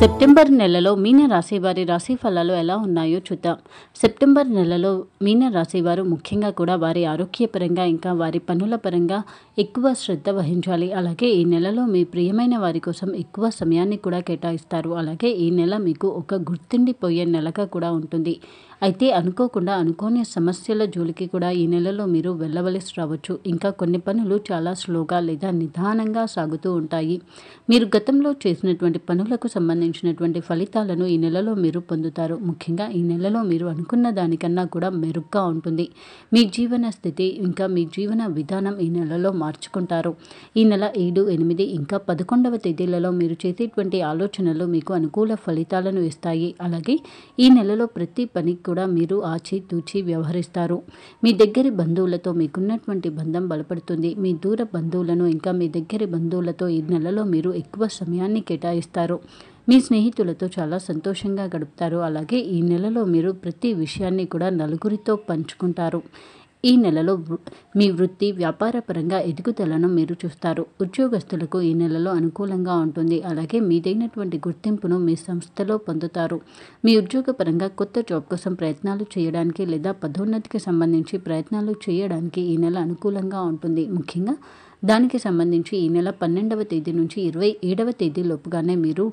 September నెలలో మీనరాశి వారి రాశి ఫలాలు ఎలా ఉన్నాయో చూద్దాం సెప్టెంబర్ నెలలో రాశి వారు ముఖ్యంగా కూడా వారి ఆరోగ్యపరంగా ఇంకా వారి పనుల పరంగా ఎక్కువ శ్రద్ధ వహించాలి అలాగే ఈ నెలలో మీ ప్రియమైన వారి కోసం ఎక్కువ సమయాన్ని కూడా కేటాయిస్తారు అలాగే ఈ నెల మీకు ఒక గుర్తుండిపోయే నెలగా కూడా ఉంటుంది అయితే అనుకోకుండా అనుకోని సమస్యల జోలికి కూడా ఈ నెలలో మీరు వెళ్ళవలసి రావచ్చు ఇంకా కొన్ని పనులు చాలా స్లోగా లేదా నిదానంగా సాగుతూ ఉంటాయి మీరు గతంలో చేసినటువంటి పనులకు సంబంధించి సంబంధించినటువంటి ఫలితాలను ఈ నెలలో మీరు పొందుతారు ముఖ్యంగా ఈ నెలలో మీరు అనుకున్న దానికన్నా కూడా మెరుగ్గా ఉంటుంది మీ జీవన స్థితి ఇంకా మీ జీవన విధానం ఈ నెలలో మార్చుకుంటారు ఈ నెల ఏడు ఎనిమిది ఇంకా పదకొండవ తేదీలలో మీరు చేసేటువంటి ఆలోచనలు మీకు అనుకూల ఫలితాలను ఇస్తాయి అలాగే ఈ నెలలో ప్రతి పనికి కూడా మీరు ఆచితూచి వ్యవహరిస్తారు మీ దగ్గర బంధువులతో మీకున్నటువంటి బంధం బలపడుతుంది మీ దూర బంధువులను ఇంకా మీ దగ్గర బంధువులతో ఈ నెలలో మీరు ఎక్కువ సమయాన్ని కేటాయిస్తారు మీ స్నేహితులతో చాలా సంతోషంగా గడుపుతారు అలాగే ఈ నెలలో మీరు ప్రతి విషయాన్ని కూడా నలుగురితో పంచుకుంటారు ఈ నెలలో మీ వృత్తి వ్యాపారపరంగా ఎదుగుదలను మీరు చూస్తారు ఉద్యోగస్తులకు ఈ నెలలో అనుకూలంగా ఉంటుంది అలాగే మీదైనటువంటి గుర్తింపును మీ సంస్థలో పొందుతారు మీ ఉద్యోగపరంగా కొత్త జాబ్ కోసం ప్రయత్నాలు చేయడానికి లేదా పదోన్నతికి సంబంధించి ప్రయత్నాలు చేయడానికి ఈ నెల అనుకూలంగా ఉంటుంది ముఖ్యంగా దానికి సంబంధించి ఈ నెల పన్నెండవ తేదీ నుంచి ఇరవై ఏడవ తేదీ లోపుగానే మీరు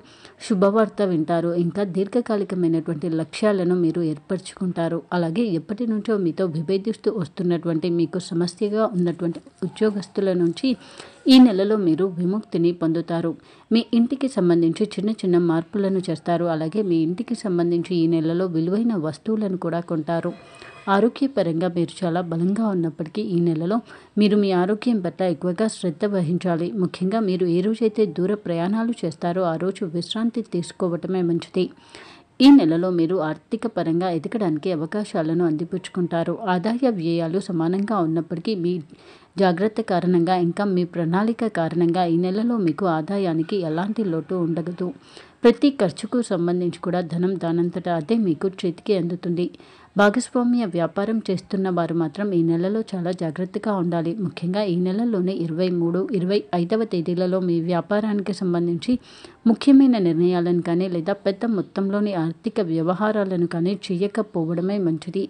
శుభవార్త వింటారు ఇంకా దీర్ఘకాలికమైనటువంటి లక్ష్యాలను మీరు ఏర్పరచుకుంటారు అలాగే ఎప్పటి నుంచో మీతో విభేదిస్తూ వస్తున్నటువంటి మీకు సమస్యగా ఉన్నటువంటి ఉద్యోగస్తుల నుంచి ఈ నెలలో మీరు విముక్తిని పొందుతారు మీ ఇంటికి సంబంధించి చిన్న చిన్న మార్పులను చేస్తారు అలాగే మీ ఇంటికి సంబంధించి ఈ నెలలో విలువైన వస్తువులను కూడా కొంటారు ఆరోగ్యపరంగా మీరు చాలా బలంగా ఉన్నప్పటికీ ఈ నెలలో మీరు మీ ఆరోగ్యం పట్ల ఎక్కువగా శ్రద్ధ వహించాలి ముఖ్యంగా మీరు ఏ రోజైతే దూర ప్రయాణాలు చేస్తారో ఆ రోజు విశ్రాంతి తీసుకోవటమే మంచిది ఈ నెలలో మీరు ఆర్థిక పరంగా ఎదగడానికి అవకాశాలను అందిపుచ్చుకుంటారు ఆదాయ వ్యయాలు సమానంగా ఉన్నప్పటికీ మీ జాగ్రత్త కారణంగా ఇంకా మీ ప్రణాళిక కారణంగా ఈ నెలలో మీకు ఆదాయానికి ఎలాంటి లోటు ఉండగదు ప్రతి ఖర్చుకు సంబంధించి కూడా ధనం దానంతటా అదే మీకు చేతికి అందుతుంది భాగస్వామ్య వ్యాపారం చేస్తున్న వారు మాత్రం ఈ నెలలో చాలా జాగ్రత్తగా ఉండాలి ముఖ్యంగా ఈ నెలలోనే ఇరవై మూడు ఇరవై ఐదవ తేదీలలో మీ వ్యాపారానికి సంబంధించి ముఖ్యమైన నిర్ణయాలను కానీ లేదా పెద్ద మొత్తంలోని ఆర్థిక వ్యవహారాలను కానీ చేయకపోవడమే మంచిది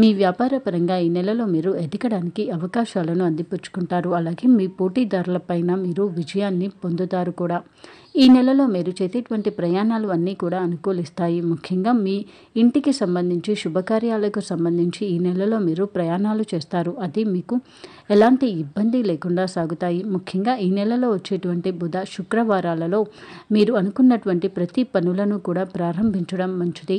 మీ వ్యాపారపరంగా ఈ నెలలో మీరు ఎదగడానికి అవకాశాలను అందిపుచ్చుకుంటారు అలాగే మీ పోటీదారులపైన మీరు విజయాన్ని పొందుతారు కూడా ఈ నెలలో మీరు చేసేటువంటి ప్రయాణాలు అన్నీ కూడా అనుకూలిస్తాయి ముఖ్యంగా మీ ఇంటికి సంబంధించి శుభకార్యాలకు సంబంధించి ఈ నెలలో మీరు ప్రయాణాలు చేస్తారు అది మీకు ఎలాంటి ఇబ్బంది లేకుండా సాగుతాయి ముఖ్యంగా ఈ నెలలో వచ్చేటువంటి బుధ శుక్రవారాలలో మీరు అనుకున్నటువంటి ప్రతి పనులను కూడా ప్రారంభించడం మంచిది